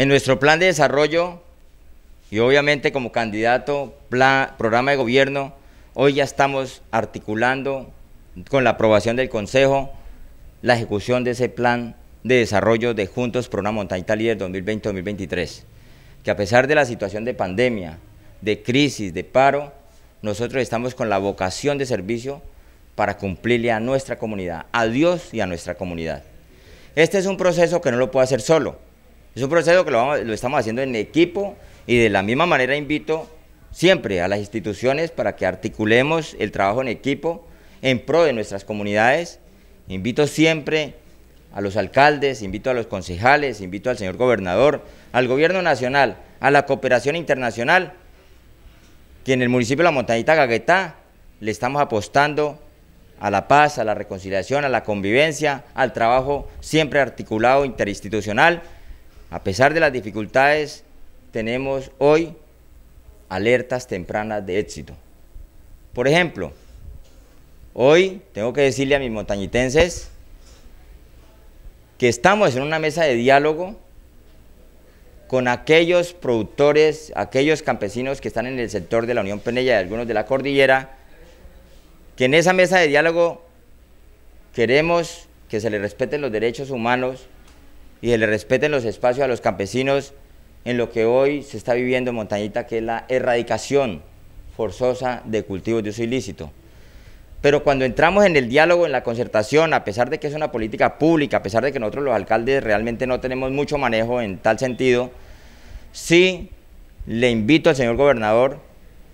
En nuestro plan de desarrollo y obviamente como candidato, plan, programa de gobierno, hoy ya estamos articulando con la aprobación del Consejo la ejecución de ese plan de desarrollo de Juntos Programa Montañita Líder 2020-2023, que a pesar de la situación de pandemia, de crisis, de paro, nosotros estamos con la vocación de servicio para cumplirle a nuestra comunidad, a Dios y a nuestra comunidad. Este es un proceso que no lo puedo hacer solo es un proceso que lo, estamos haciendo en equipo y de la misma manera invito siempre a las instituciones para que articulemos el trabajo en equipo en pro de nuestras comunidades. Invito siempre a los alcaldes, invito a los concejales, invito al señor gobernador, al gobierno nacional, a la cooperación internacional, que en el municipio de La Montañita Gaguetá le estamos apostando a la paz, a la reconciliación, a la convivencia, al trabajo siempre articulado interinstitucional a pesar de las dificultades, tenemos hoy alertas tempranas de éxito. Por ejemplo, hoy tengo que decirle a mis montañitenses que estamos en una mesa de diálogo con aquellos productores, aquellos campesinos que están en el sector de la Unión Penella y algunos de la Cordillera, que en esa mesa de diálogo queremos que se les respeten los derechos humanos y que le respeten los espacios a los campesinos en lo que hoy se está viviendo en Montañita, que es la erradicación forzosa de cultivos de uso ilícito. Pero cuando entramos en el diálogo, en la concertación, a pesar de que es una política pública, a pesar de que nosotros los alcaldes realmente no tenemos mucho manejo en tal sentido, sí le invito al señor gobernador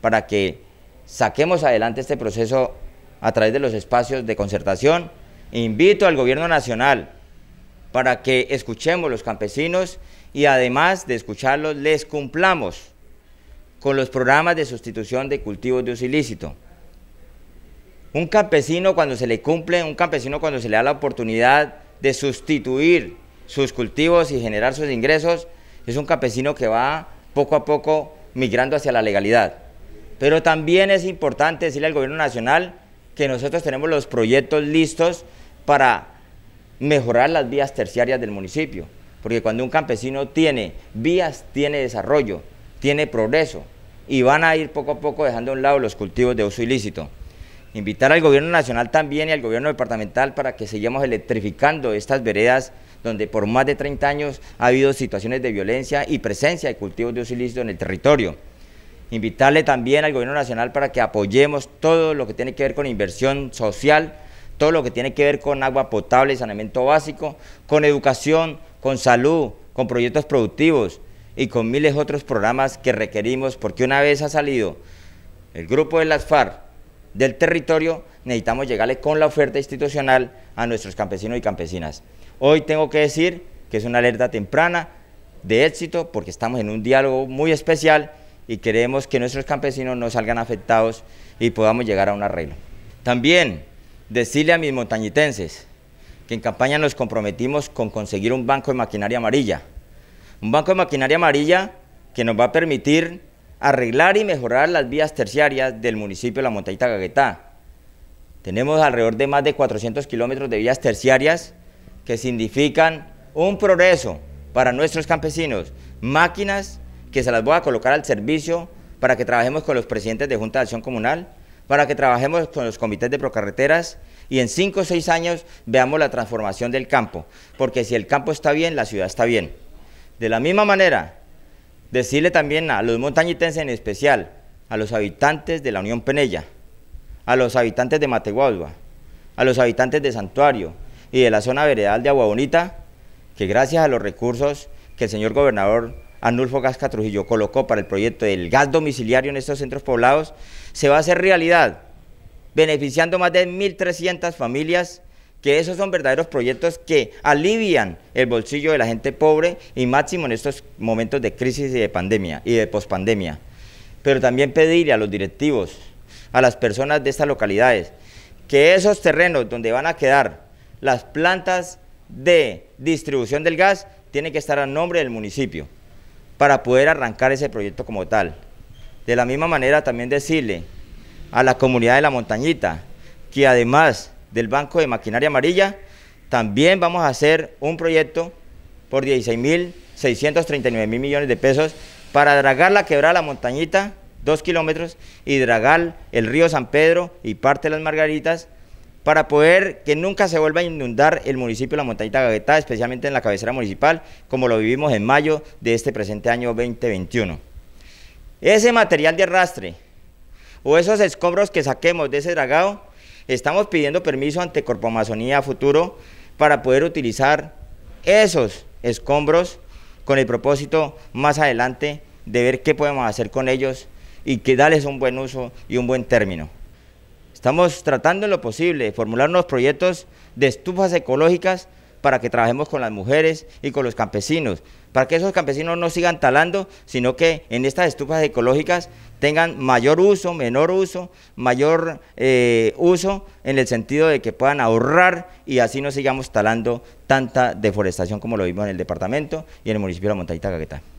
para que saquemos adelante este proceso a través de los espacios de concertación. Invito al gobierno nacional para que escuchemos los campesinos y además de escucharlos, les cumplamos con los programas de sustitución de cultivos de uso ilícito. Un campesino cuando se le cumple, un campesino cuando se le da la oportunidad de sustituir sus cultivos y generar sus ingresos, es un campesino que va poco a poco migrando hacia la legalidad. Pero también es importante decirle al gobierno nacional que nosotros tenemos los proyectos listos para mejorar las vías terciarias del municipio, porque cuando un campesino tiene vías, tiene desarrollo, tiene progreso, y van a ir poco a poco dejando a un lado los cultivos de uso ilícito. Invitar al gobierno nacional también y al gobierno departamental para que sigamos electrificando estas veredas donde por más de 30 años ha habido situaciones de violencia y presencia de cultivos de uso ilícito en el territorio. Invitarle también al gobierno nacional para que apoyemos todo lo que tiene que ver con inversión social, todo lo que tiene que ver con agua potable y saneamiento básico, con educación, con salud, con proyectos productivos y con miles otros programas que requerimos, porque una vez ha salido el grupo de las FARC del territorio, necesitamos llegarle con la oferta institucional a nuestros campesinos y campesinas. Hoy tengo que decir que es una alerta temprana de éxito porque estamos en un diálogo muy especial y queremos que nuestros campesinos no salgan afectados y podamos llegar a un arreglo. También decirle a mis montañitenses que en campaña nos comprometimos con conseguir un banco de maquinaria amarilla. Un banco de maquinaria amarilla que nos va a permitir arreglar y mejorar las vías terciarias del municipio de La Montañita Gaguetá. Tenemos alrededor de más de 400 kilómetros de vías terciarias que significan un progreso para nuestros campesinos, máquinas que se las voy a colocar al servicio para que trabajemos con los presidentes de Junta de Acción Comunal para que trabajemos con los comités de procarreteras y en cinco o seis años veamos la transformación del campo, porque si el campo está bien, la ciudad está bien. De la misma manera, decirle también a los montañitenses en especial, a los habitantes de la Unión Penella, a los habitantes de matehuagua a los habitantes de Santuario y de la zona veredal de Agua Bonita, que gracias a los recursos que el señor gobernador Anulfo Gasca Trujillo colocó para el proyecto del gas domiciliario en estos centros poblados se va a hacer realidad, beneficiando más de 1.300 familias, que esos son verdaderos proyectos que alivian el bolsillo de la gente pobre y máximo en estos momentos de crisis y de pandemia y de pospandemia. Pero también pedirle a los directivos, a las personas de estas localidades, que esos terrenos donde van a quedar las plantas de distribución del gas tienen que estar a nombre del municipio para poder arrancar ese proyecto como tal. De la misma manera también decirle a la comunidad de La Montañita que además del Banco de Maquinaria Amarilla, también vamos a hacer un proyecto por 16.639 mil millones de pesos para dragar la quebrada La Montañita, dos kilómetros, y dragar el río San Pedro y parte de las Margaritas para poder que nunca se vuelva a inundar el municipio de La Montañita Gavetá, especialmente en la cabecera municipal, como lo vivimos en mayo de este presente año 2021. Ese material de arrastre o esos escombros que saquemos de ese dragado, estamos pidiendo permiso ante Amazonía Futuro para poder utilizar esos escombros con el propósito más adelante de ver qué podemos hacer con ellos y que darles un buen uso y un buen término. Estamos tratando en lo posible de formular unos proyectos de estufas ecológicas para que trabajemos con las mujeres y con los campesinos, para que esos campesinos no sigan talando, sino que en estas estufas ecológicas tengan mayor uso, menor uso, mayor eh, uso en el sentido de que puedan ahorrar y así no sigamos talando tanta deforestación como lo vimos en el departamento y en el municipio de La Montañita Caquetá.